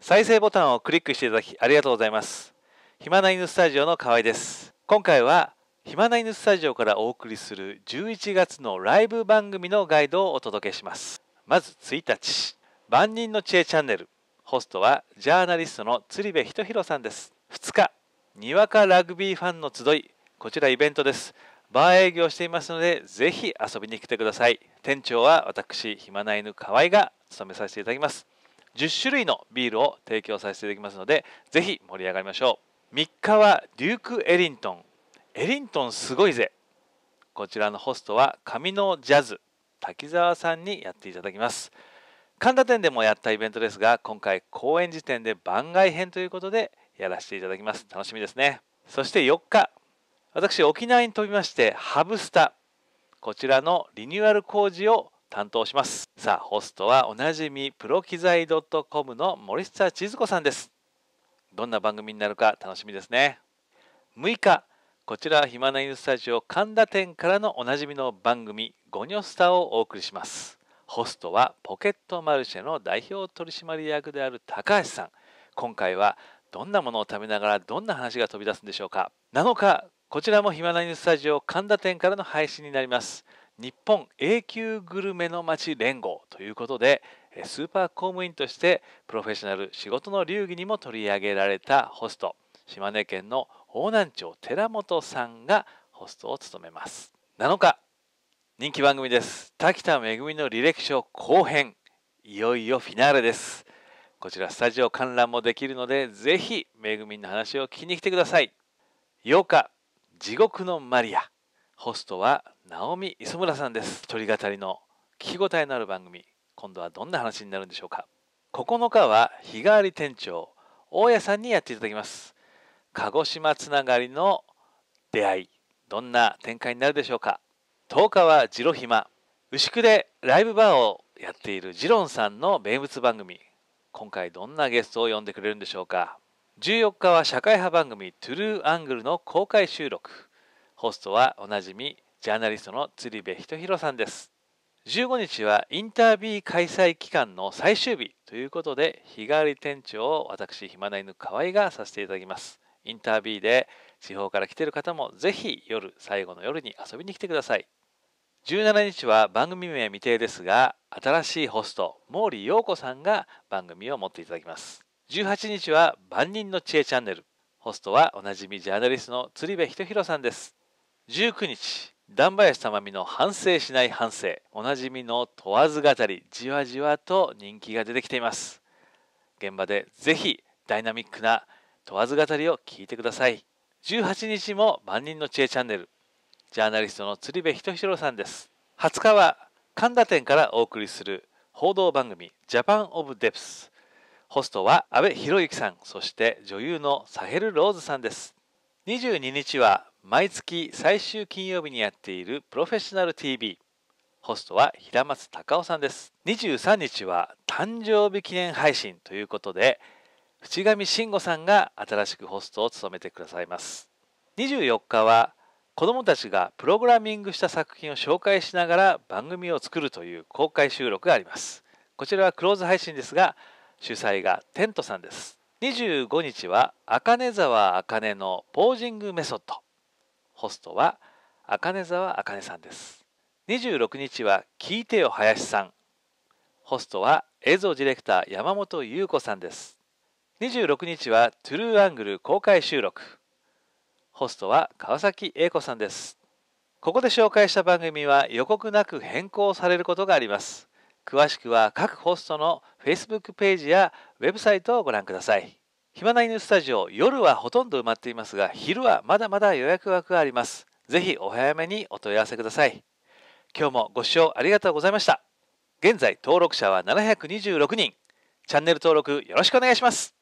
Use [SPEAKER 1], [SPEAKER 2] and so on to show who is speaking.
[SPEAKER 1] 再生ボタンをクリックしていただきありがとうございます暇な犬スタジオの河合です今回は暇な犬スタジオからお送りする11月のライブ番組のガイドをお届けしますまず1日万人の知恵チャンネルホストはジャーナリストの鶴部仁弘さんです2日にわかラグビーファンの集いこちらイベントですバー営業していますのでぜひ遊びに来てください店長は私暇な犬河合が務めさせていただきます10種類のビールを提供させていただきますのでぜひ盛り上がりましょう3日はデューク・エリントンエリントンすごいぜこちらのホストは神のジャズ滝沢さんにやっていただきます神田店でもやったイベントですが今回公演時点で番外編ということでやらせていただきます楽しみですねそして4日私沖縄に飛びましてハブスタこちらのリニューアル工事を担当しますさあホストはおなじみプロ機材 .com の森下千鶴子さんですどんな番組になるか楽しみですね6日こちらは暇な犬スタジオ神田店からのおなじみの番組「ゴニョスタ」をお送りしますホストはポケットマルシェの代表取締役である高橋さん今回はどんなものを食べながらどんな話が飛び出すんでしょうか7日こちらも暇な犬スタジオ神田店からの配信になります日本 A 級グルメの街連合ということでスーパー公務員としてプロフェッショナル仕事の流儀にも取り上げられたホスト島根県の大南町寺本さんがホストを務めます7日人気番組です滝田恵の履歴書後編いよいよフィナーレですこちらスタジオ観覧もできるのでぜひめぐみの話を聞きに来てください8日地獄のマリアホストは直美磯村さんです一人語りの聞き応えのある番組今度はどんな話になるんでしょうか9日は日替わり店長大家さんにやっていただきます鹿児島つながりの出会いどんな展開になるでしょうか10日はジロ暇。牛久でライブバーをやっているジロンさんの名物番組今回どんなゲストを呼んでくれるんでしょうか14日は社会派番組「トゥルーアングル」の公開収録ホストはおなじみジャーナリストの釣部仁弘さんです15日はインタービー開催期間の最終日ということで日替わり店長を私暇ない犬河合がさせていただきますインタービーで地方から来ている方もぜひ夜最後の夜に遊びに来てください17日は番組名未定ですが新しいホスト毛利陽子さんが番組を持っていただきます18日は万人の知恵チャンネルホストはおなじみジャーナリストの釣部仁弘さんです19日段林まみの反省しない反省おなじみの問わず語りじわじわと人気が出てきています現場でぜひダイナミックな問わず語りを聞いてください18日も万人の知恵チャンネルジャーナリストの釣部仁弘さんです20日は神田店からお送りする報道番組ジャパンオブデプスホストは阿部博之さんそして女優のサヘル・ローズさんです22日は毎月最終金曜日にやっているプロフェッショナル TV ホストは平松隆夫さんです23日は誕生日記念配信ということで淵上慎吾さんが新しくホストを務めてくださいます24日は子どもたちがプログラミングした作品を紹介しながら番組を作るという公開収録がありますこちらはクローズ配信ですが主催がテントさんです25日は茜沢茜のポージングメソッドホストは茜沢茜さんです26日は「聞いてよ林さん」ホストは映像ディレクター山本優子さんです26日は「トゥルーアングル」公開収録ホストは川崎英子さんですここで紹介した番組は予告なく変更されることがあります詳しくは各ホストの Facebook ページやウェブサイトをご覧くださいヒマナ犬スタジオ夜はほとんど埋まっていますが昼はまだまだ予約枠がありますぜひお早めにお問い合わせください今日もご視聴ありがとうございました現在登録者は726人チャンネル登録よろしくお願いします